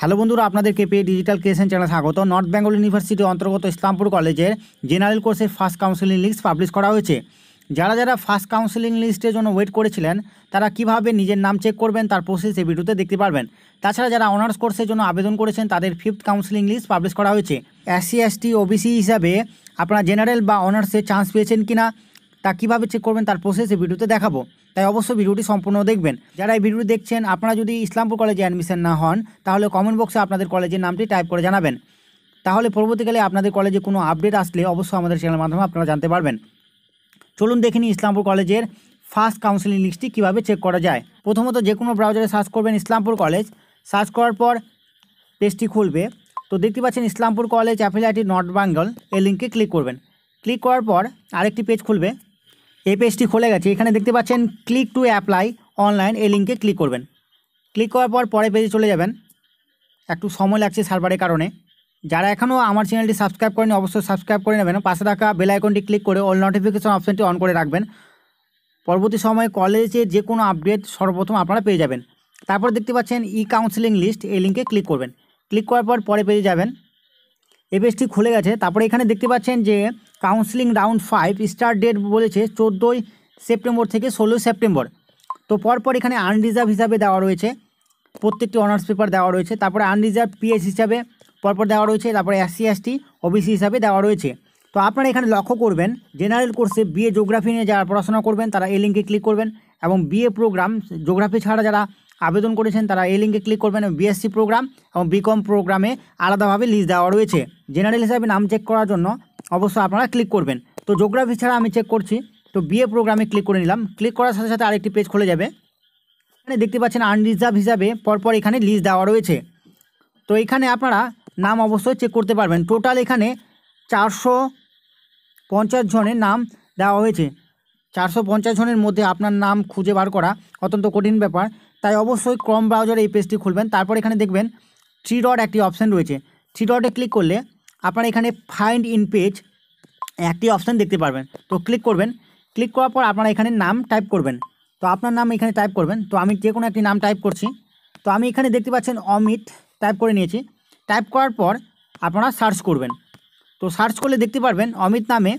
hello বন্ধুরা আপনাদের পেয়ে ডিজিটাল ক্রিয়েশন চ্যানেল স্বাগত নর্থ বেঙ্গল ইউনিভার্সিটির অন্তর্গত ইসলামপুর কলেজের জেনারেল কোর্সের ফার্স্ট কাউন্সিলিং লিস্ট পাবলিশ করা হয়েছে যারা যারা ফার্স্ট কাউন্সিলিং লিস্টের জন্য ওয়েট করেছিলেন তারা কিভাবে নিজের নাম চেক করবেন তার প্রসেস এই ভিডিওতে দেখতে পারবেন তাছাড়া যারা অনার্স কোর্সের জন্য আবেদন করেছেন তাদের ফিফথ কাউন্সিলিং লিস্ট পাবলিশ করা হয়েছে এসসি এসটি ওবিসি হিসাবে আপনারা জেনারেল বা অনার্সে চান্স পেয়েছেন কিনা তা কীভাবে চেক করবেন তার প্রসেস এই ভিডিওতে দেখাবো তাই অবশ্যই ভিডিওটি সম্পূর্ণ দেখবেন যারা এই ভিডিওটি দেখছেন আপনারা যদি ইসলামপুর কলেজে অ্যাডমিশন না হন তাহলে কমেন্ট বক্সে আপনাদের কলেজের নামটি টাইপ করে জানাবেন তাহলে পরবর্তীকালে আপনাদের কলেজে কোনো আপডেট আসলে অবশ্যই আমাদের চ্যানেলের মাধ্যমে আপনারা জানতে পারবেন চলুন দেখিনি ইসলামপুর কলেজের ফার্স্ট কাউন্সিলিং লিস্টটি কীভাবে চেক করা যায় প্রথমত যে কোনো ব্রাউজারে সার্চ করবেন ইসলামপুর কলেজ সার্চ করার পর পেজটি খুলবে তো দেখতে পাচ্ছেন Islampur college affiliated North Bengal এই লিঙ্কে ক্লিক করবেন ক্লিক করার পর আরেকটি পেজ খুলবে এই পেজটি খুলে গেছে এখানে দেখতে পাচ্ছেন ক্লিক টু অ্যাপ্লাই অনলাইন এই লিঙ্কে ক্লিক করবেন ক্লিক করার পর পরে পেজে চলে যাবেন একটু সময় লাগছে সার্ভারের কারণে যারা এখনও আমার চ্যানেলটি সাবস্ক্রাইব করেন অবশ্যই সাবস্ক্রাইব করে নেবেন পাশে থাকা বেল আইকনটি ক্লিক করে অল নোটিফিকেশন অপশানটি অন করে রাখবেন পরবর্তী সময়ে কলেজে যে কোনো আপডেট সর্বপ্রথম আপনারা পেয়ে যাবেন তারপর দেখতে পাচ্ছেন ই কাউন্সিলিং লিস্ট এই লিঙ্কে ক্লিক করবেন ক্লিক করার পর পরে পেয়ে যাবেন এই খুলে গেছে তারপরে এখানে দেখতে পাচ্ছেন যে counselling round five start date বলেছে চোদ্দোই সেপ্টেম্বর থেকে ষোলোই সেপ্টেম্বর তো পরপর এখানে আনরিজার্ভ হিসাবে দেওয়া রয়েছে প্রত্যেকটি অনার্স পেপার দেওয়া রয়েছে তারপরে আনরিজার্ভ পিএস হিসাবে পরপর দেওয়া রয়েছে তারপরে এসসি এসটি ওবিসি হিসাবে দেওয়া রয়েছে তো আপনারা এখানে লক্ষ্য করবেন জেনারেল কোর্সে বিএ জিওগ্রাফি নিয়ে যারা পড়াশোনা করবেন তারা এই লিঙ্কে ক্লিক করবেন এবং বিএ প্রোগ্রাম জিওগ্রাফি ছাড়া যারা আবেদন করেছেন তারা এই লিঙ্কে ক্লিক করবেন বিএসসি প্রোগ্রাম এবং বিকম প্রোগ্রামে আলাদাভাবে লিস্ট দেওয়া রয়েছে জেনারেল হিসাবে নাম চেক করার জন্য অবশ্যই আপনারা ক্লিক করবেন তো জোগ্রাফি ছাড়া আমি চেক করছি তো বিএ প্রোগ্রামে ক্লিক করে নিলাম ক্লিক করার সাথে সাথে আরেকটি পেজ খুলে যাবে এখানে দেখতে পাচ্ছেন আনরিজার্ভ হিসাবে পরপর এখানে লিস্ট দেওয়া রয়েছে তো এখানে আপনারা নাম অবশ্যই চেক করতে পারবেন টোটাল এখানে চারশো পঞ্চাশ জনের নাম দেওয়া হয়েছে চারশো পঞ্চাশ জনের মধ্যে আপনার নাম খুঁজে বার করা অত্যন্ত কঠিন ব্যাপার তাই অবশ্যই ক্রম ব্রাউজারে এই পেজটি খুলবেন তারপর এখানে দেখবেন থ্রি ডট একটি অপশান রয়েছে থ্রি ডটে ক্লিক করলে আপনারা এখানে ফাইন্ড ইন পেজ একটি অপশান দেখতে পারবেন তো ক্লিক করবেন ক্লিক করার পর আপনারা এখানে নাম টাইপ করবেন তো আপনার নাম এখানে টাইপ করবেন তো আমি যে কোনো একটি নাম টাইপ করছি তো আমি এখানে দেখতে পাচ্ছেন অমিত টাইপ করে নিয়েছি টাইপ করার পর আপনারা সার্চ করবেন তো সার্চ করলে দেখতে পারবেন অমিত নামে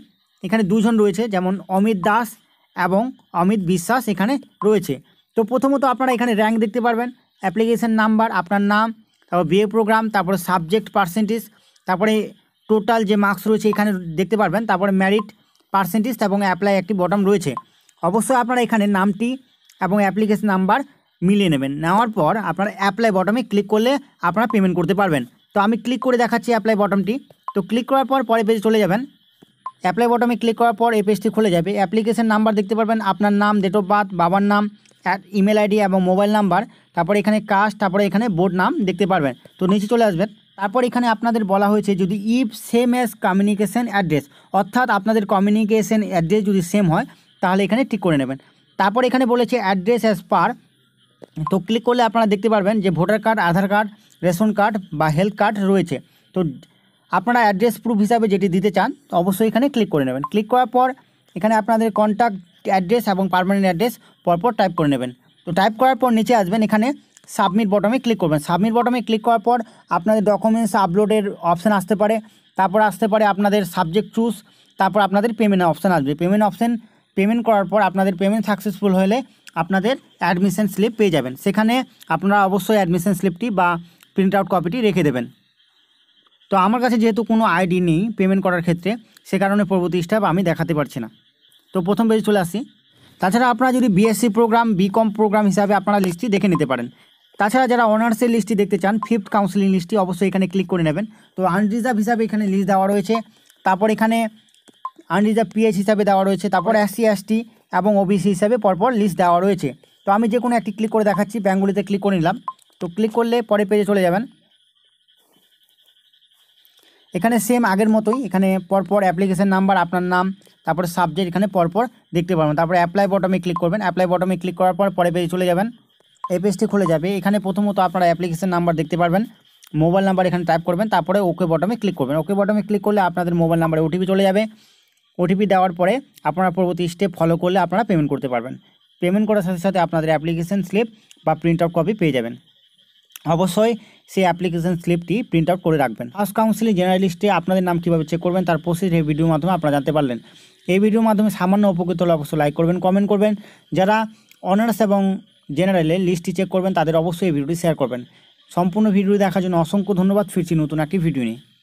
এখানে দুজন রয়েছে যেমন অমিত দাস এবং অমিত বিশ্বাস এখানে রয়েছে তো প্রথমত আপনারা এখানে র্যাঙ্ক দেখতে পারবেন অ্যাপ্লিকেশান নাম্বার আপনার নাম তারপর বিএ প্রোগ্রাম তারপরে সাবজেক্ট পার্সেন্টেজ তারপরে টোটাল যে মার্কস রয়েছে এখানে দেখতে পারবেন তারপরে ম্যারিট পার্সেন্টেজ এবং অ্যাপ্লাই একটি বটম রয়েছে অবশ্যই আপনারা এখানে নামটি এবং অ্যাপ্লিকেশন নাম্বার মিলিয়ে নেবেন নেওয়ার পর আপনারা অ্যাপ্লাই বটমে ক্লিক করলে আপনারা পেমেন্ট করতে পারবেন তো আমি ক্লিক করে দেখাচ্ছি অ্যাপ্লাই বটমটি তো ক্লিক করার পর পরে পেজে চলে যাবেন অ্যাপ্লাই বটমে ক্লিক করার পর এই পেজটি খুলে যাবে অ্যাপ্লিকেশন নাম্বার দেখতে পারবেন আপনার নাম ডেট অফ বার্থ বাবার নাম ইমেল আইডি এবং মোবাইল নাম্বার তারপরে এখানে কাস্ট তারপরে এখানে বোর্ড নাম দেখতে পারবেন তো নিচে চলে আসবেন তারপর এখানে আপনাদের বলা হয়েছে যদি if same as communication address অর্থাৎ আপনাদের কমিউনিকেশন অ্যাড্রেস যদি সেম হয় তাহলে এখানে ঠিক করে নেবেন তারপর এখানে বলেছে অ্যাড্রেস অ্যাজ পার তো ক্লিক করলে আপনারা দেখতে পারবেন যে voter card Aadhaar card ration card বা হেলথ কার্ড রয়েছে তো আপনারা অ্যাড্রেস প্রুফ হিসাবে যেটি দিতে চান অবশ্যই এখানে ক্লিক করে নেবেন ক্লিক করার পর এখানে আপনাদের কন্ট্যাক্ট অ্যাড্রেস এবং পারমানেন্ট অ্যাড্রেস পরপর টাইপ করে নেবেন তো টাইপ করার পর নিচে আসবেন এখানে সাবমিট বটমে ক্লিক করবেন সাবমিট বটমে ক্লিক করার পর আপনাদের ডকুমেন্টস আপলোডের অপশান আসতে পারে তারপর আসতে পারে আপনাদের সাবজেক্ট চুজ তারপর আপনাদের পেমেন্ট অপশান আসবে পেমেন্ট অপশান পেমেন্ট করার পর আপনাদের পেমেন্ট সাকসেসফুল হলে আপনাদের অ্যাডমিশন স্লিপ পেয়ে যাবেন সেখানে আপনারা অবশ্যই অ্যাডমিশন স্লিপটি বা প্রিন্ট আউট কপিটি রেখে দেবেন তো আমার কাছে যেহেতু কোনো আইডি নেই পেমেন্ট করার ক্ষেত্রে সে কারণে পরবর্তী স্টেপ আমি দেখাতে পারছি না তো প্রথম পেজে চলে আসি তাছাড়া আপনারা যদি বিএসসি প্রোগ্রাম বিকম প্রোগ্রাম হিসাবে আপনারা লিস্টটি দেখে নিতে পারেন তাছাড়া যারা অনার্সের লিস্টটি দেখতে চান ফিফথ কাউন্সিলিং লিস্টটি অবশ্যই এখানে ক্লিক করে নেবেন তো আনরিজার্ভ হিসাবে এখানে লিস্ট দেওয়া রয়েছে তারপর এখানে আনরিজার্ভ পিএইচ হিসাবে দেওয়া রয়েছে তারপর এসসি এসটি এবং ওবিসি হিসাবে পরপর লিস্ট দেওয়া রয়েছে তো আমি যে কোনো একটি ক্লিক করে দেখাচ্ছি ব্যাঙ্গুলিতে ক্লিক করে নিলাম তো ক্লিক করলে পরে পেজে চলে যাবেন এখানে সেম আগের মতোই এখানে পরপর অ্যাপ্লিকেশান নাম্বার আপনার নাম তারপর সাবজেক্ট এখানে পরপর দেখতে পারবেন তারপরে অ্যাপ্লাই বটমে ক্লিক করবেন অ্যাপ্লাই বটমে ক্লিক করার পর পরে পেজে চলে যাবেন এই পেজটি খুলে যাবে এখানে প্রথমত আপনারা অ্যাপ্লিকেশান নাম্বার দেখতে পারবেন মোবাইল নাম্বার এখানে টাইপ করবেন তারপরে ওকে বটমে ক্লিক করবেন ওকে বটমে ক্লিক করলে আপনাদের মোবাইল নাম্বারে ওটিপি চলে যাবে ওটিপি দেওয়ার পরে আপনারা পরবর্তী স্টেপ ফলো করলে আপনারা পেমেন্ট করতে পারবেন পেমেন্ট করার সাথে সাথে আপনাদের অ্যাপ্লিকেশান স্লিপ বা প্রিন্ট আউট কপি পেয়ে যাবেন অবশ্যই সেই অ্যাপ্লিকেশন স্লিপটি প্রিন্ট আউট করে রাখবেন হাউস কাউন্সিলিং জেনারেলিস্টে আপনাদের নাম কীভাবে চেক করবেন তার প্রসেস এই ভিডিওর মাধ্যমে আপনারা জানতে পারলেন এই ভিডিওর মাধ্যমে সামান্য উপকৃত হলে অবশ্যই লাইক করবেন কমেন্ট করবেন যারা অনার্স এবং জেনারেলে লিস্টটি চেক করবেন তাদের অবশ্যই এই ভিডিওটি শেয়ার করবেন সম্পূর্ণ ভিডিও দেখার জন্য অসংখ্য ধন্যবাদ ফিরছি নতুন একটি ভিডিও নিয়ে